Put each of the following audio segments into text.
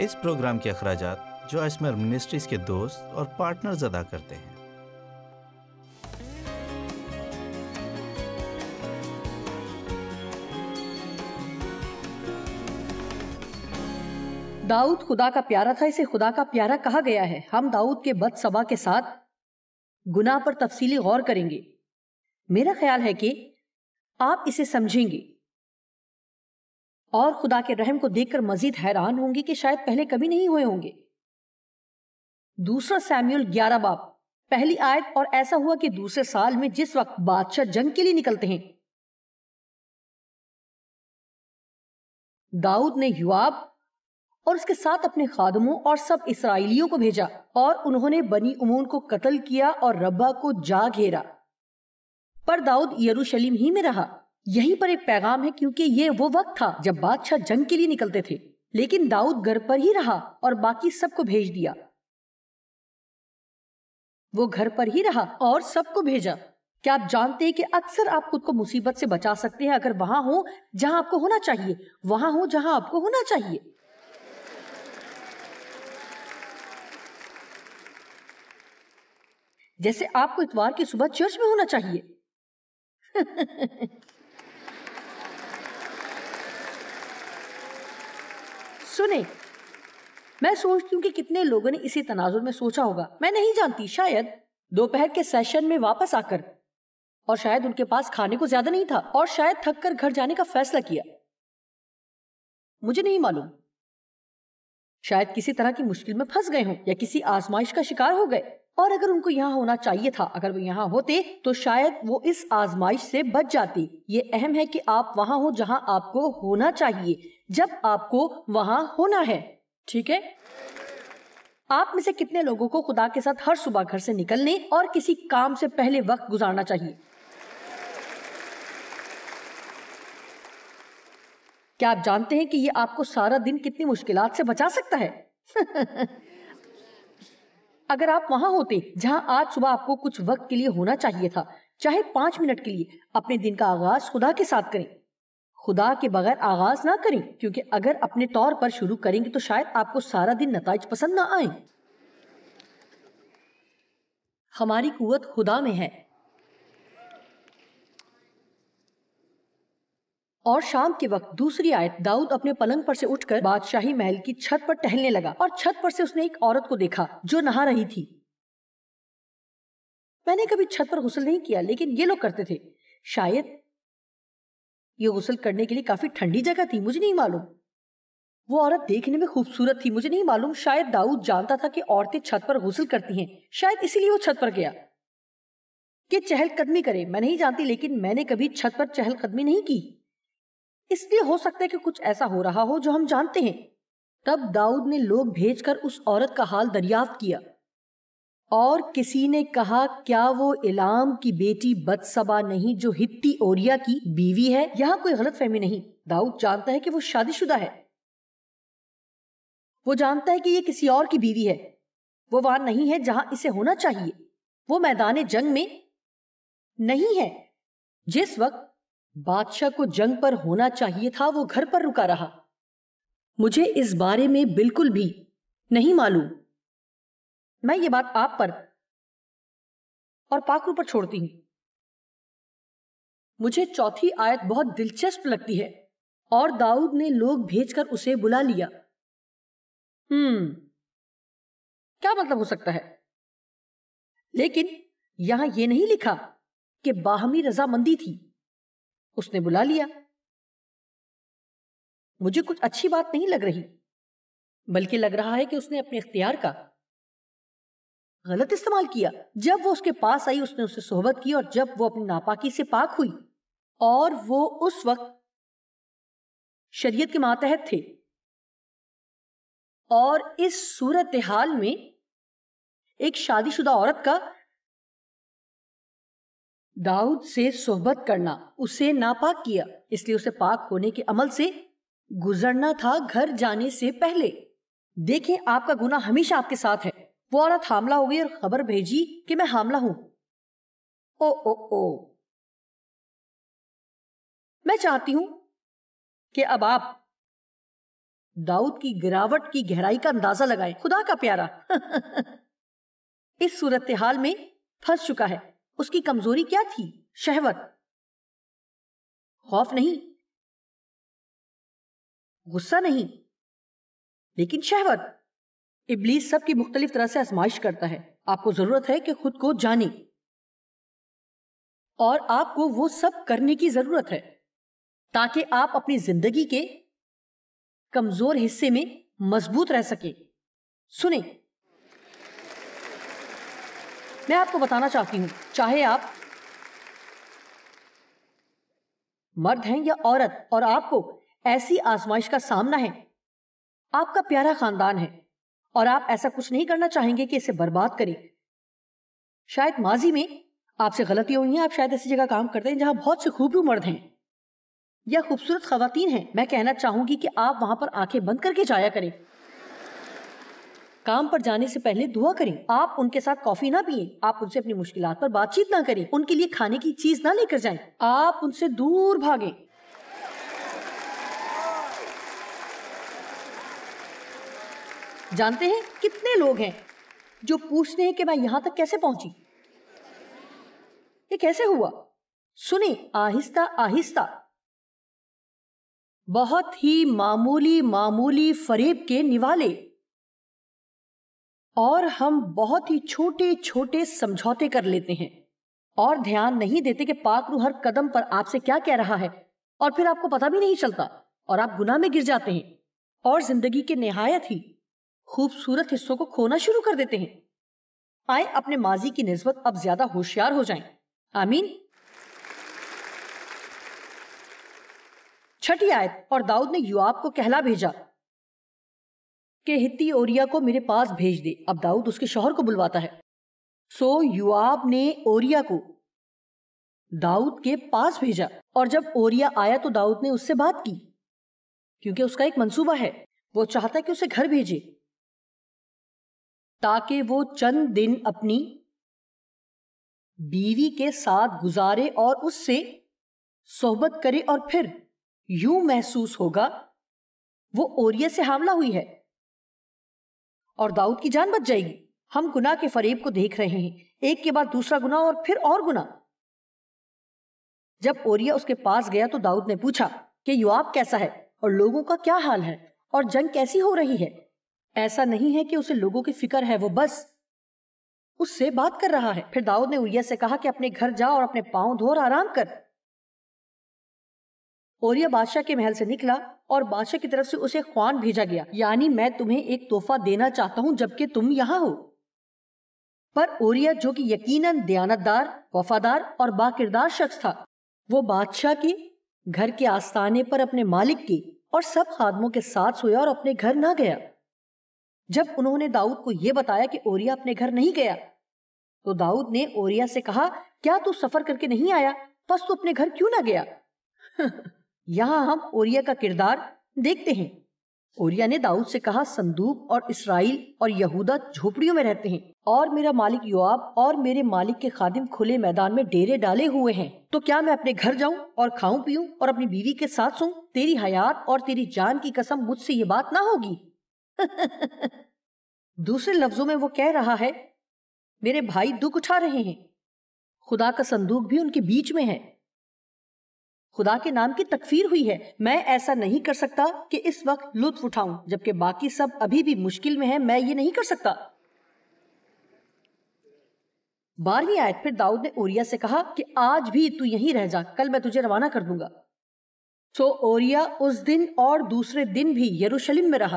इस प्रोग्राम के अखराज जो अजमेर मिनिस्ट्रीज के दोस्त और पार्टनर अदा करते हैं दाऊद खुदा का प्यारा था इसे खुदा का प्यारा कहा गया है हम दाऊद के बद के साथ गुना पर तफसीली गौर करेंगे मेरा ख्याल है कि आप इसे समझेंगे और खुदा के रहम को देखकर मजीद हैरान होंगे कि शायद पहले कभी नहीं हुए होंगे दूसरा सैम्यूल ग्यारह बाप पहली आयत और ऐसा हुआ कि दूसरे साल में जिस वक्त बादशाह जंग के लिए निकलते हैं दाऊद ने युवाब और उसके साथ अपने खादमों और सब इसराइलियों को भेजा और उन्होंने बनी उमून को कत्ल किया और रब्बा को जा घेरा पर दाऊद यरूशलेम ही में रहा यहीं पर एक पैगाम है क्योंकि ये वो वक्त था जब बादशाह जंग के लिए निकलते थे लेकिन दाऊद घर पर ही रहा और बाकी सबको भेज दिया वो घर पर ही रहा और सबको भेजा क्या आप जानते हैं कि अक्सर आप खुद को मुसीबत से बचा सकते हैं अगर वहां हो जहां आपको होना चाहिए वहां हो जहां आपको होना चाहिए जैसे आपको इतवार की सुबह चर्च में होना चाहिए सुने मैं सोचती हूँ कि कितने लोगों ने इसी तनाजुर में सोचा होगा मैं नहीं जानती शायद दोपहर के सेशन में वापस आकर और शायद उनके पास खाने को ज्यादा नहीं था और शायद थक कर घर जाने का फैसला किया मुझे नहीं मालूम शायद किसी तरह की मुश्किल में फंस गए हों या किसी आजमाइश का शिकार हो गए और अगर उनको यहाँ होना चाहिए था अगर वो यहाँ होते तो शायद वो इस आजमाइश से बच जाती ये अहम है कि आप वहां हो जहाँ आपको होना चाहिए जब आपको वहां होना है ठीक है आप में से कितने लोगों को खुदा के साथ हर सुबह घर से निकलने और किसी काम से पहले वक्त गुजारना चाहिए क्या आप जानते हैं कि ये आपको सारा दिन कितनी मुश्किलात से बचा सकता है अगर आप वहां होते जहां आज सुबह आपको कुछ वक्त के लिए होना चाहिए था चाहे पांच मिनट के लिए अपने दिन का आगाज खुदा के साथ करें खुदा के बगैर आगाज ना करें क्योंकि अगर अपने तौर पर शुरू करेंगे तो शायद आपको सारा दिन नतज पसंद ना आए हमारी कुत खुदा में है और शाम के वक्त दूसरी आयत दाऊद अपने पलंग पर से उठकर बादशाही महल की छत पर टहलने लगा और छत पर से उसने एक औरत को देखा जो नहा रही थी मैंने कभी छत पर गुसल नहीं किया लेकिन ये लोग करते थे शायद ये गुसल करने के लिए काफी ठंडी जगह थी मुझे नहीं मालूम वो औरत देखने में खूबसूरत थी मुझे नहीं मालूम शायद दाऊद जानता था कि औरतें छत पर गुसल करती हैं शायद इसीलिए वो छत पर गया कि चहलकदमी करे मैं नहीं जानती लेकिन मैंने कभी छत पर चहलकदमी नहीं की इसलिए हो सकता है कि कुछ ऐसा हो रहा हो जो हम जानते हैं तब दाऊद ने लोग भेजकर उस औरत का हाल दरियाफ्त किया और किसी ने कहा क्या वो इलाम की बेटी बदसबा नहीं जो हित्ती ओरिया की बीवी है यहाँ कोई गलत फहमी नहीं दाऊद जानता है कि वो शादीशुदा है वो जानता है कि ये किसी और की बीवी है वो वहां नहीं है जहां इसे होना चाहिए वो मैदान जंग में नहीं है जिस वक्त बादशाह को जंग पर होना चाहिए था वो घर पर रुका रहा मुझे इस बारे में बिल्कुल भी नहीं मालूम मैं ये बात आप पर और पाखरू पर छोड़ती हूं मुझे चौथी आयत बहुत दिलचस्प लगती है और दाऊद ने लोग भेजकर उसे बुला लिया हम्म क्या मतलब हो सकता है लेकिन यहां यह नहीं लिखा कि बाहमी रजामंदी थी उसने बुला लिया मुझे कुछ अच्छी बात नहीं लग रही बल्कि लग रहा है कि उसने अपने इख्तियार का गलत इस्तेमाल किया जब वो उसके पास आई उसने उससे सोहबत की और जब वो अपनी नापाकी से पाक हुई और वो उस वक्त शरीयत के मातहत थे और इस सूरत हाल में एक शादीशुदा औरत का दाऊद से सोहबत करना उसे नापाक किया इसलिए उसे पाक होने के अमल से गुजरना था घर जाने से पहले देखें आपका गुना हमेशा आपके साथ है वो औरत हमला हो गई और खबर भेजी कि मैं हमला हूं ओ ओ ओ मैं चाहती हूं कि अब आप दाऊद की गिरावट की गहराई का अंदाजा लगाएं खुदा का प्यारा इस सूरत हाल में फंस चुका है उसकी कमजोरी क्या थी शहवत खौफ नहीं गुस्सा नहीं लेकिन शहवत इबलीस सबकी मुख्तलिफ तरह से आजमाइश करता है आपको जरूरत है कि खुद को जाने और आपको वो सब करने की जरूरत है ताकि आप अपनी जिंदगी के कमजोर हिस्से में मजबूत रह सके सुने मैं आपको बताना चाहती हूं चाहे आप मर्द हैं या औरत और आपको ऐसी आजमाइश का सामना है आपका प्यारा खानदान है और आप ऐसा कुछ नहीं करना चाहेंगे कि इसे बर्बाद करें शायद माजी में आपसे गलती हुई है आप शायद ऐसी जगह काम करते हैं जहां बहुत से खूबरू मर्द हैं या खूबसूरत खातन हैं मैं कहना चाहूंगी कि आप वहां पर आंखें बंद करके जाया करें काम पर जाने से पहले दुआ करें आप उनके साथ कॉफी ना पिए आप उनसे अपनी मुश्किलात पर बातचीत ना करें उनके लिए खाने की चीज ना लेकर जाएं आप उनसे दूर भागें जानते हैं कितने लोग हैं जो पूछते हैं कि मैं यहां तक कैसे पहुंची ये कैसे हुआ सुने आहिस्ता आहिस्ता बहुत ही मामूली मामूली फरेब के निवाले और हम बहुत ही छोटे छोटे समझौते कर लेते हैं और ध्यान नहीं देते कि पाकरू हर कदम पर आपसे क्या कह रहा है और फिर आपको पता भी नहीं चलता और आप गुनाह में गिर जाते हैं और जिंदगी के नहायत ही खूबसूरत हिस्सों को खोना शुरू कर देते हैं आए अपने माजी की नस्बत अब ज्यादा होशियार हो जाएं। आमीन छठी आयत और दाऊद ने युवाब को कहला भेजा के हित्ती ओरिया को मेरे पास भेज दे अब दाऊद उसके शोहर को बुलवाता है सो युवाब ने ओरिया को दाऊद के पास भेजा और जब ओरिया आया तो दाऊद ने उससे बात की क्योंकि उसका एक मंसूबा है वो चाहता है कि उसे घर भेजे ताकि वो चंद दिन अपनी बीवी के साथ गुजारे और उससे सोहबत करे और फिर यूं महसूस होगा वो ओरिया से हमला हुई है और दाऊद की जान बच जाएगी हम गुना के फरेब को देख रहे हैं एक के बाद दूसरा गुना और फिर और गुना जब ओरिया उसके पास गया तो दाऊद ने पूछा कि युवाब कैसा है और लोगों का क्या हाल है और जंग कैसी हो रही है ऐसा नहीं है कि उसे लोगों की फिक्र है वो बस उससे बात कर रहा है फिर दाऊद ने उरिया से कहा कि अपने घर जा और अपने पांव धो और आराम कर ओरिया बादशाह के महल से निकला और बादशाह की तरफ से उसे ख्वान भेजा गया यानी मैं तुम्हें एक तोहफा देना चाहता हूं जबकि तुम यहां हो पर ओरिया जो कि यकीनन दयानतदार वफादार और बाकिरदार शख्स था वो बादशाह की घर के आस्थाने पर अपने मालिक की और सब खादमों के साथ सोया और अपने घर ना गया जब उन्होंने दाऊद को यह बताया कि ओरिया अपने घर नहीं गया तो दाऊद ने ओरिया से कहा क्या तू सफर करके नहीं आया बस तू अपने घर क्यों ना गया यहां हम ओरिया का किरदार देखते हैं ओरिया ने दाऊद से कहा संदूक और इसराइल और यहूदा झोपड़ियों में रहते हैं और मेरा मालिक योआब और मेरे मालिक के खादिम खुले मैदान में डेरे डाले हुए हैं तो क्या मैं अपने घर जाऊं और खाऊं पीऊं और अपनी बीवी के साथ सोऊं तेरी हयात और तेरी जान की कसम मुझसे ये बात ना होगी दूसरे लफ्जों में वो कह रहा है मेरे भाई दुख उठा रहे हैं खुदा का संदूक भी उनके बीच में है खुदा के नाम की तकफीर हुई है मैं ऐसा नहीं कर सकता कि इस वक्त लुत्फ उठाऊं जबकि बाकी सब अभी भी मुश्किल में है मैं ये नहीं कर सकता बारहवीं आयत फिर दाऊद ने ओरिया से कहा कि आज भी तू यहीं रह जा कल मैं तुझे रवाना कर दूंगा सो ओरिया उस दिन और दूसरे दिन भी यरूशलेम में रहा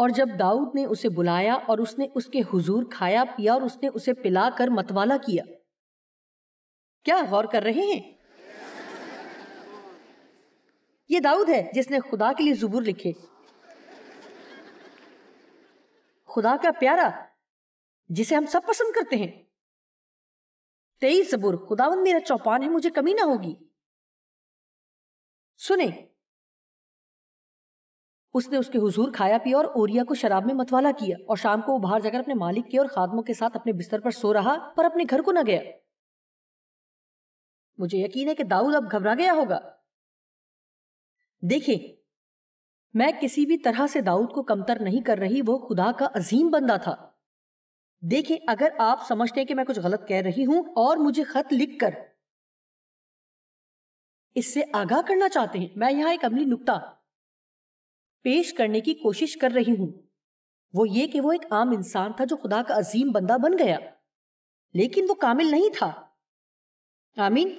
और जब दाऊद ने उसे बुलाया और उसने उसके हुजूर खाया पिया और उसने उसे पिलाकर मतवाला किया क्या गौर कर रहे हैं ये दाऊद है जिसने खुदा के लिए जुबूर लिखे खुदा का प्यारा जिसे हम सब पसंद करते हैं तेईस जबूर खुदावन मेरा चौपान है मुझे कमी ना होगी सुने उसने उसके हुजूर खाया पिया और ओरिया को शराब में मतवाला किया और शाम को वो बाहर जाकर अपने मालिक के और खादमों के साथ अपने बिस्तर पर सो रहा पर अपने घर को न गया मुझे यकीन है कि दाऊद अब घबरा गया होगा देखिए मैं किसी भी तरह से दाऊद को कमतर नहीं कर रही वो खुदा का अजीम बंदा था देखिए अगर आप समझते हैं कि मैं कुछ गलत कह रही हूं और मुझे खत लिखकर इससे आगाह करना चाहते हैं मैं यहां एक अमली नुकता पेश करने की कोशिश कर रही हूं वो ये कि वो एक आम इंसान था जो खुदा का अजीम बंदा बन गया लेकिन वो कामिल नहीं था आमीन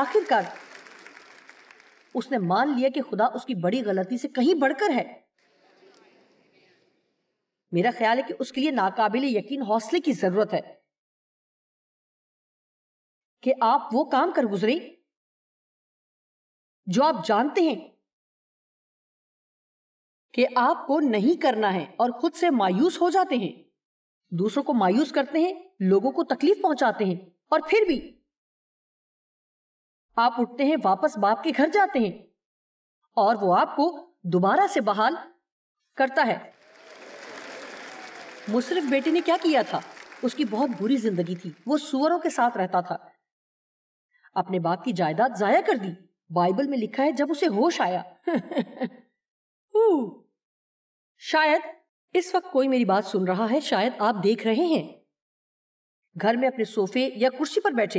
आखिरकार उसने मान लिया कि खुदा उसकी बड़ी गलती से कहीं बढ़कर है मेरा ख्याल है कि उसके लिए नाकाबिल यकीन हौसले की जरूरत है कि आप वो काम कर गुजरें जो आप जानते हैं कि आपको नहीं करना है और खुद से मायूस हो जाते हैं दूसरों को मायूस करते हैं लोगों को तकलीफ पहुंचाते हैं और फिर भी आप उठते हैं वापस बाप के घर जाते हैं और वो आपको दोबारा से बहाल करता है मुशरफ बेटे ने क्या किया था उसकी बहुत बुरी जिंदगी थी वो सुअरों के साथ रहता था अपने बाप की जायदाद जाया कर दी बाइबल में लिखा है जब उसे होश आया शायद इस वक्त कोई मेरी बात सुन रहा है शायद आप देख रहे हैं घर में अपने सोफे या कुर्सी पर बैठे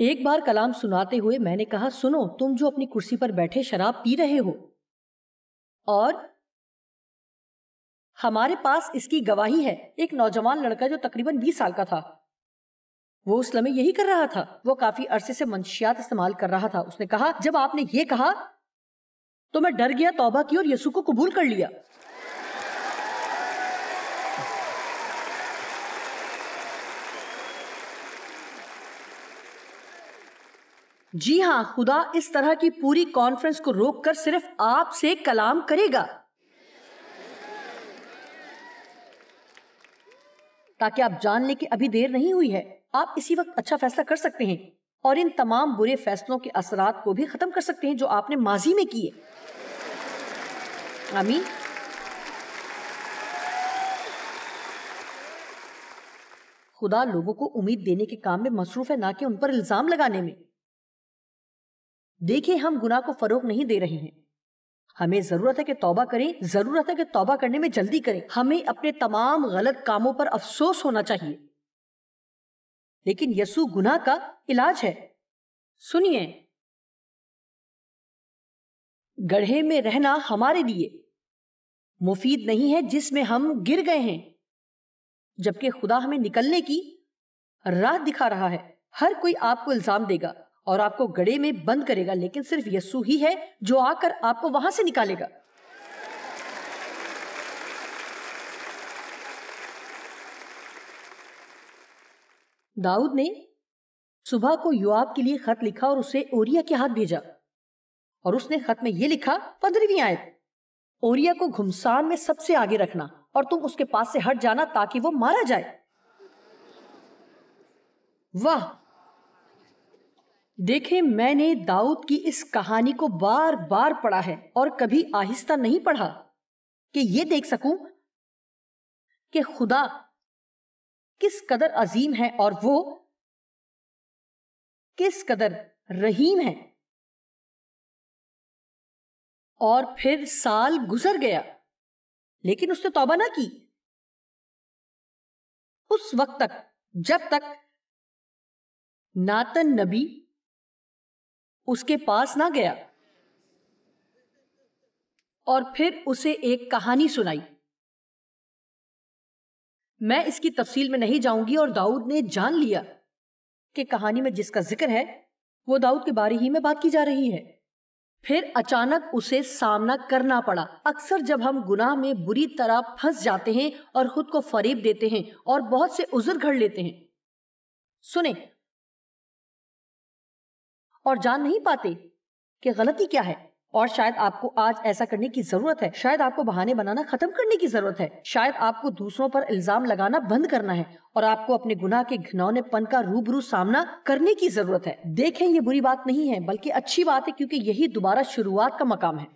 एक बार कलाम सुनाते हुए मैंने कहा सुनो तुम जो अपनी कुर्सी पर बैठे शराब पी रहे हो और हमारे पास इसकी गवाही है एक नौजवान लड़का जो तकरीबन 20 साल का था वो उस लम्हे यही कर रहा था वो काफी अरसे से मंशियात इस्तेमाल कर रहा था उसने कहा जब आपने ये कहा तो मैं डर गया तौबा की और यसु को कबूल कर लिया जी हाँ खुदा इस तरह की पूरी कॉन्फ्रेंस को रोककर सिर्फ आपसे कलाम करेगा ताकि आप जान लें कि अभी देर नहीं हुई है आप इसी वक्त अच्छा फैसला कर सकते हैं और इन तमाम बुरे फैसलों के असरात को भी खत्म कर सकते हैं जो आपने माजी में किए आमीन खुदा लोगों को उम्मीद देने के काम में मसरूफ है ना कि उन पर इल्जाम लगाने में देखिए हम गुनाह को फरोग नहीं दे रहे हैं हमें जरूरत है कि तौबा करें जरूरत है कि तौबा करने में जल्दी करें हमें अपने तमाम गलत कामों पर अफसोस होना चाहिए लेकिन यसु गुनाह का इलाज है सुनिए गढ़े में रहना हमारे लिए मुफीद नहीं है जिसमें हम गिर गए हैं जबकि खुदा हमें निकलने की राह दिखा रहा है हर कोई आपको इल्जाम देगा और आपको गड़े में बंद करेगा लेकिन सिर्फ यस्सु ही है जो आकर आपको वहां से निकालेगा दाऊद ने सुबह को युआब के लिए खत लिखा और उसे ओरिया के हाथ भेजा और उसने खत में यह लिखा पंद्रहवीं आयत ओरिया को घुमसान में सबसे आगे रखना और तुम उसके पास से हट जाना ताकि वो मारा जाए वाह देखें मैंने दाऊद की इस कहानी को बार बार पढ़ा है और कभी आहिस्ता नहीं पढ़ा कि ये देख सकूं कि खुदा किस कदर अजीम है और वो किस कदर रहीम है और फिर साल गुजर गया लेकिन उसने तौबा ना की उस वक्त तक जब तक नातन नबी उसके पास ना गया और फिर उसे एक कहानी सुनाई मैं इसकी तफसील में नहीं जाऊंगी और दाऊद ने जान लिया कि कहानी में जिसका जिक्र है वो दाऊद के बारे ही में बात की जा रही है फिर अचानक उसे सामना करना पड़ा अक्सर जब हम गुनाह में बुरी तरह फंस जाते हैं और खुद को फरीब देते हैं और बहुत से उजर घड़ लेते हैं सुने और जान नहीं पाते कि गलती क्या है और शायद आपको आज ऐसा करने की जरूरत है शायद आपको बहाने बनाना खत्म करने की जरूरत है शायद आपको दूसरों पर इल्जाम लगाना बंद करना है और आपको अपने गुनाह के पन का रूबरू सामना करने की जरूरत है देखें ये बुरी बात नहीं है बल्कि अच्छी बात है क्योंकि यही दोबारा शुरुआत का मकाम है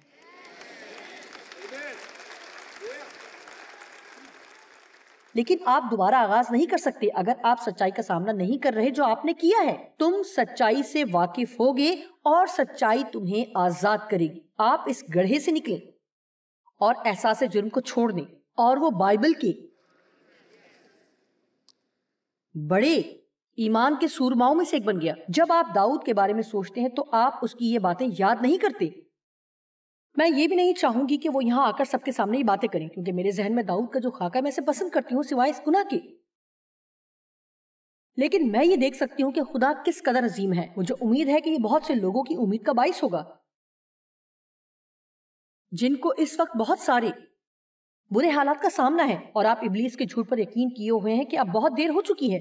लेकिन आप दोबारा आगाज नहीं कर सकते अगर आप सच्चाई का सामना नहीं कर रहे जो आपने किया है तुम सच्चाई से वाकिफ होगे और सच्चाई तुम्हें आजाद करेगी आप इस गढ़े से निकले और एहसास जुर्म को छोड़ दें और वो बाइबल के बड़े ईमान के सूरमाओं में से एक बन गया जब आप दाऊद के बारे में सोचते हैं तो आप उसकी ये बातें याद नहीं करते मैं ये भी नहीं चाहूंगी कि वो यहाँ आकर सबके सामने ही बातें करें क्योंकि मेरे जहन में दाऊद का जो खाका है मैं इसे पसंद करती हूँ सिवाय इस गुना के लेकिन मैं ये देख सकती हूँ कि खुदा किस कदर अजीम है मुझे उम्मीद है कि ये बहुत से लोगों की उम्मीद का बायस होगा जिनको इस वक्त बहुत सारे बुरे हालात का सामना है और आप इबलीस के झूठ पर यकीन किए हुए हैं कि अब बहुत देर हो चुकी है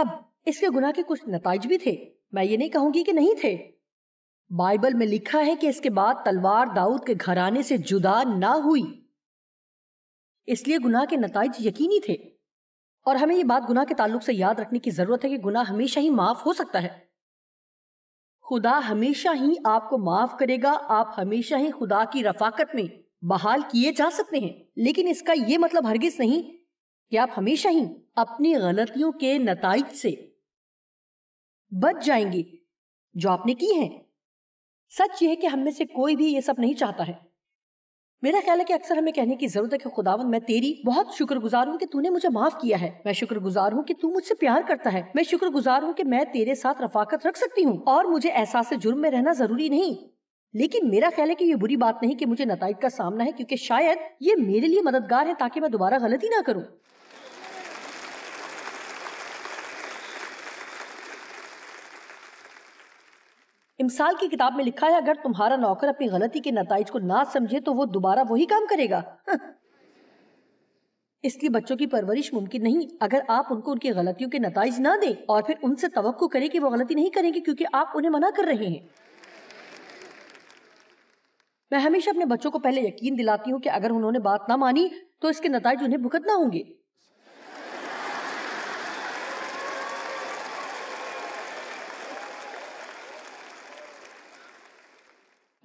अब इसके गुनाह के कुछ नतज भी थे मैं ये नहीं कहूंगी कि नहीं थे बाइबल में लिखा है कि इसके बाद तलवार दाऊद के घराने से जुदा ना हुई इसलिए गुनाह के नतज यकीनी थे और हमें यह बात गुनाह के ताल्लुक से याद रखने की जरूरत है कि गुनाह हमेशा ही माफ हो सकता है खुदा हमेशा ही आपको माफ करेगा आप हमेशा ही खुदा की रफाकत में बहाल किए जा सकते हैं लेकिन इसका यह मतलब हरगिज नहीं कि आप हमेशा ही अपनी गलतियों के नतज से बच जाएंगे जो आपने की हैं सच ये है कि हम में से कोई भी ये सब नहीं चाहता है मेरा ख्याल है कि अक्सर हमें कहने की जरूरत है कि खुदावन मैं तेरी बहुत शुक्रगुजार हूँ कि तूने मुझे माफ किया है मैं शुक्रगुजार हूँ कि तू मुझसे प्यार करता है मैं शुक्रगुजार हूँ कि मैं तेरे साथ रफाकत रख सकती हूँ और मुझे एहसास जुर्म में रहना जरूरी नहीं लेकिन मेरा ख्याल है कि ये बुरी बात नहीं कि मुझे नतज का सामना है क्योंकि शायद ये मेरे लिए मददगार है ताकि मैं दोबारा गलती ना करूँ इमसाल की किताब में लिखा है अगर तुम्हारा नौकर अपनी गलती के नतज को ना समझे तो वो दोबारा वही काम करेगा इसलिए बच्चों की परवरिश मुमकिन नहीं अगर आप उनको उनकी गलतियों के नतज ना दें और फिर उनसे तो करें कि वो गलती नहीं करेंगे क्योंकि आप उन्हें मना कर रहे हैं मैं हमेशा अपने बच्चों को पहले यकीन दिलाती हूँ कि अगर उन्होंने बात ना मानी तो इसके नतज उन्हें भुगतना होंगे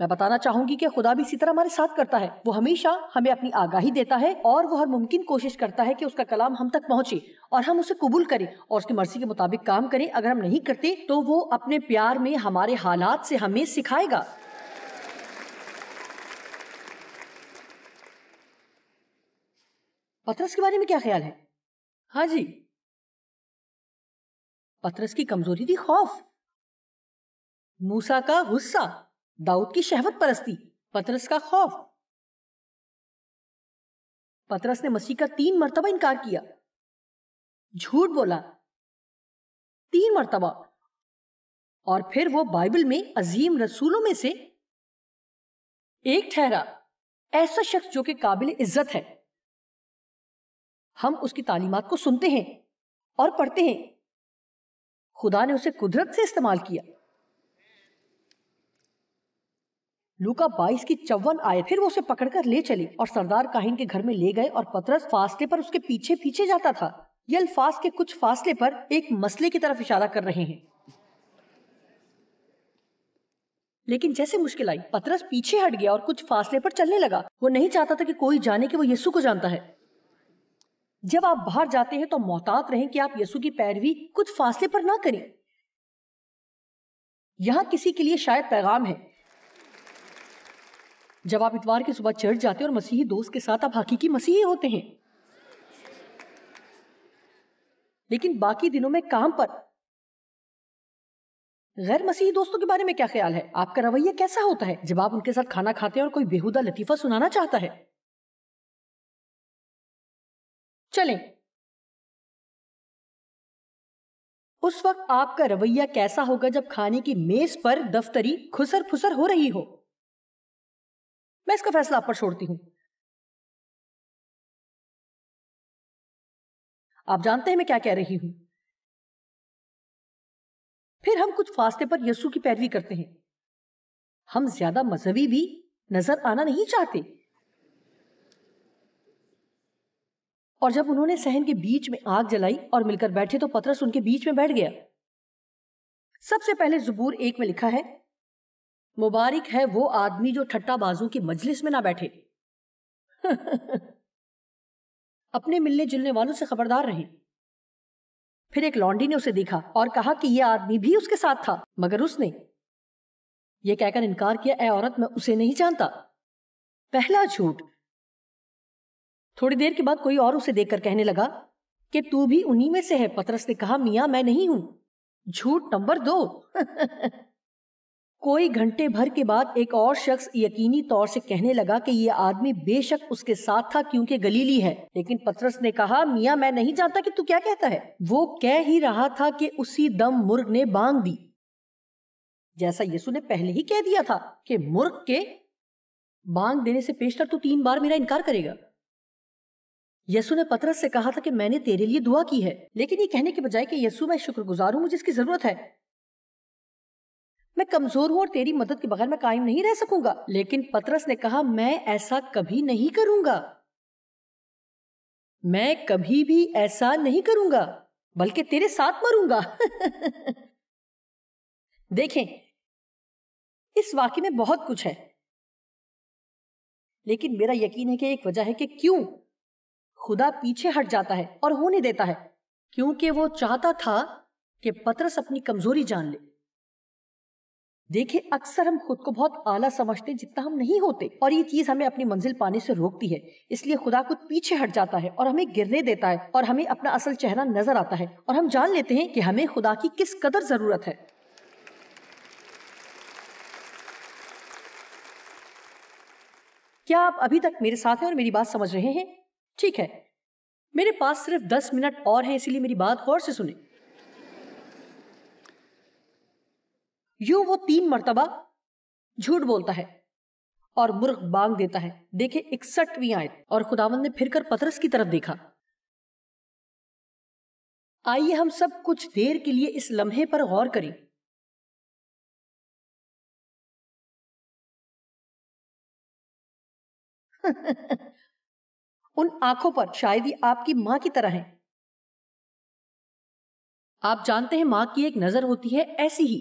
मैं बताना चाहूंगी कि खुदा भी इसी तरह हमारे साथ करता है वो हमेशा हमें अपनी आगाही देता है और वो हर मुमकिन कोशिश करता है कि उसका कलाम हम तक पहुंचे और हम उसे कबूल करें और उसकी मर्जी के मुताबिक काम करें अगर हम नहीं करते तो वो अपने प्यार में हमारे हालात से हमें सिखाएगा पत्रस के बारे में क्या ख्याल है हाँ जी पथरस की कमजोरी थी खौफ मूसा का गुस्सा दाऊद की शहवत परस्ती पतरस का खौफ पतरस ने मसीह का तीन मरतबा इनकार किया झूठ बोला तीन मरतबा और फिर वो बाइबल में अजीम रसूलों में से एक ठहरा ऐसा शख्स जो कि काबिल इज्जत है हम उसकी तालीमात को सुनते हैं और पढ़ते हैं खुदा ने उसे कुदरत से इस्तेमाल किया लूका बाईस की चौवन आए फिर वो उसे पकड़कर ले चली और सरदार काहिन के घर में ले गए और पतरस फासले पर उसके पीछे पीछे जाता था ये अल्फाज के कुछ फासले पर एक मसले की तरफ इशारा कर रहे हैं लेकिन जैसे मुश्किल आई पतरस पीछे हट गया और कुछ फासले पर चलने लगा वो नहीं चाहता था कि कोई जाने कि वो यीशु को जानता है जब आप बाहर जाते हैं तो मोहतात रहें कि आप यीशु की पैरवी कुछ फासले पर ना करें यहाँ किसी के लिए शायद पैगाम है जब आप इतवार की सुबह चर्च जाते हैं और मसीही दोस्त के साथ आप हकीकी मसीही होते हैं लेकिन बाकी दिनों में काम पर गैर मसीही दोस्तों के बारे में क्या ख्याल है आपका रवैया कैसा होता है जब आप उनके साथ खाना खाते हैं और कोई बेहुदा लतीफा सुनाना चाहता है चलें उस वक्त आपका रवैया कैसा होगा जब खाने की मेज पर दफ्तरी खुसर फुसर हो रही हो मैं इसका फैसला आप पर छोड़ती हूं आप जानते हैं मैं क्या कह रही हूं फिर हम कुछ फास्ते पर यसु की पैरवी करते हैं हम ज्यादा मजहबी भी नजर आना नहीं चाहते और जब उन्होंने सहन के बीच में आग जलाई और मिलकर बैठे तो पतरस उनके बीच में बैठ गया सबसे पहले जबूर एक में लिखा है मुबारक है वो आदमी जो ठट्टाबाजों की मजलिस में ना बैठे अपने मिलने जुलने वालों से खबरदार रहे फिर एक लॉन्डी ने उसे देखा और कहा कि यह आदमी भी उसके साथ था मगर उसने यह कहकर इनकार किया ऐ औरत मैं उसे नहीं जानता पहला झूठ थोड़ी देर के बाद कोई और उसे देखकर कहने लगा कि तू भी उन्हीं में से है पतरस ने कहा मियां मैं नहीं हूं झूठ नंबर दो कोई घंटे भर के बाद एक और शख्स यकीनी तौर से कहने लगा कि ये आदमी बेशक उसके साथ था क्योंकि गलीली है लेकिन पतरस ने कहा मियाँ मैं नहीं जानता कि तू क्या कहता है वो कह ही रहा था कि उसी दम मुर्ग ने बांग दी जैसा यीशु ने पहले ही कह दिया था कि मुर्ग के बांग देने से पेशतर तू तीन बार मेरा इनकार करेगा यसु ने पतरस से कहा था कि मैंने तेरे लिए दुआ की है लेकिन ये कहने के बजाय कि यसु मैं शुक्रगुजार हूं मुझे इसकी जरूरत है मैं कमजोर हूँ और तेरी मदद के बगैर मैं कायम नहीं रह सकूंगा लेकिन पतरस ने कहा मैं ऐसा कभी नहीं करूंगा मैं कभी भी ऐसा नहीं करूंगा बल्कि तेरे साथ मरूंगा देखें इस वाक्य में बहुत कुछ है लेकिन मेरा यकीन है कि एक वजह है कि क्यों खुदा पीछे हट जाता है और होने देता है क्योंकि वो चाहता था कि पतरस अपनी कमजोरी जान ले देखिए अक्सर हम खुद को बहुत आला समझते हैं जितना हम नहीं होते और ये चीज हमें अपनी मंजिल पाने से रोकती है इसलिए खुदा खुद पीछे हट जाता है और हमें गिरने देता है और हमें अपना असल चेहरा नजर आता है और हम जान लेते हैं कि हमें खुदा की किस कदर जरूरत है क्या आप अभी तक मेरे साथ हैं और मेरी बात समझ रहे हैं ठीक है मेरे पास सिर्फ दस मिनट और है इसलिए मेरी बात गौर से सुने यूं वो तीन मरतबा झूठ बोलता है और मुर्ख बांग देता है देखे इकसठवीं आयत और खुदावन ने फिरकर पतरस की तरफ देखा आइए हम सब कुछ देर के लिए इस लम्हे पर गौर करें उन आंखों पर शायद ही आपकी मां की तरह है आप जानते हैं मां की एक नजर होती है ऐसी ही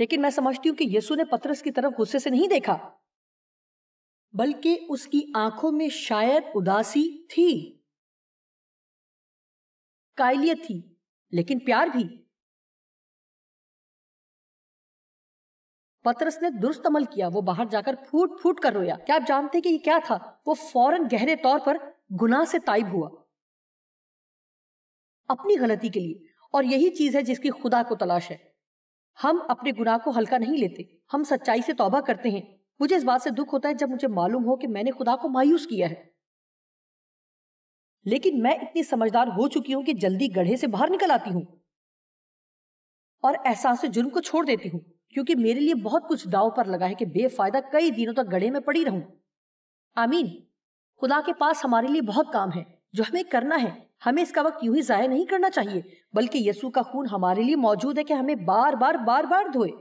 लेकिन मैं समझती हूं कि यीशु ने पतरस की तरफ गुस्से से नहीं देखा बल्कि उसकी आंखों में शायद उदासी थी कायलियत थी लेकिन प्यार भी पतरस ने दुरुस्त अमल किया वो बाहर जाकर फूट फूट कर रोया क्या आप जानते कि ये क्या था वो फौरन गहरे तौर पर गुनाह से ताइब हुआ अपनी गलती के लिए और यही चीज है जिसकी खुदा को तलाश है हम अपने गुनाह को हल्का नहीं लेते हम सच्चाई से तौबा करते हैं मुझे इस बात से दुख होता है जब मुझे मालूम हो कि मैंने खुदा को मायूस किया है लेकिन मैं इतनी समझदार हो चुकी हूं कि जल्दी गढ़े से बाहर निकल आती हूं और एहसास जुर्म को छोड़ देती हूं क्योंकि मेरे लिए बहुत कुछ दाव पर लगा है कि बेफायदा कई दिनों तक गढ़े में पड़ी रहूं आमीन खुदा के पास हमारे लिए बहुत काम है जो हमें करना है हमें इसका वक्त यूं ही जाया नहीं करना चाहिए बल्कि यसु का खून हमारे लिए मौजूद है कि हमें बार बार बार बार धोए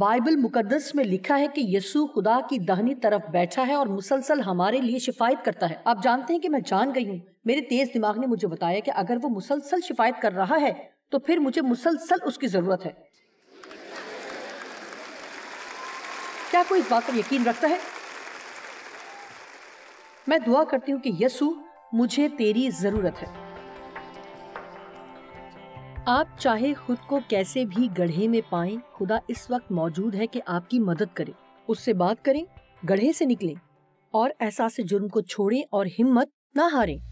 बाइबल मुकद्दस में लिखा है कि यसु खुदा की दाहिनी तरफ बैठा है और मुसलसल हमारे लिए शिफायत करता है आप जानते हैं कि मैं जान गई हूँ मेरे तेज दिमाग ने मुझे बताया कि अगर वो मुसलसल शिफायत कर रहा है तो फिर मुझे मुसलसल उसकी जरूरत है आपको इस बात पर यकीन रखता है मैं दुआ करती हूं कि यसु मुझे तेरी जरूरत है आप चाहे खुद को कैसे भी गढ़े में पाएं, खुदा इस वक्त मौजूद है कि आपकी मदद करे उससे बात करें गढ़े से निकलें और एहसास जुर्म को छोड़ें और हिम्मत ना हारें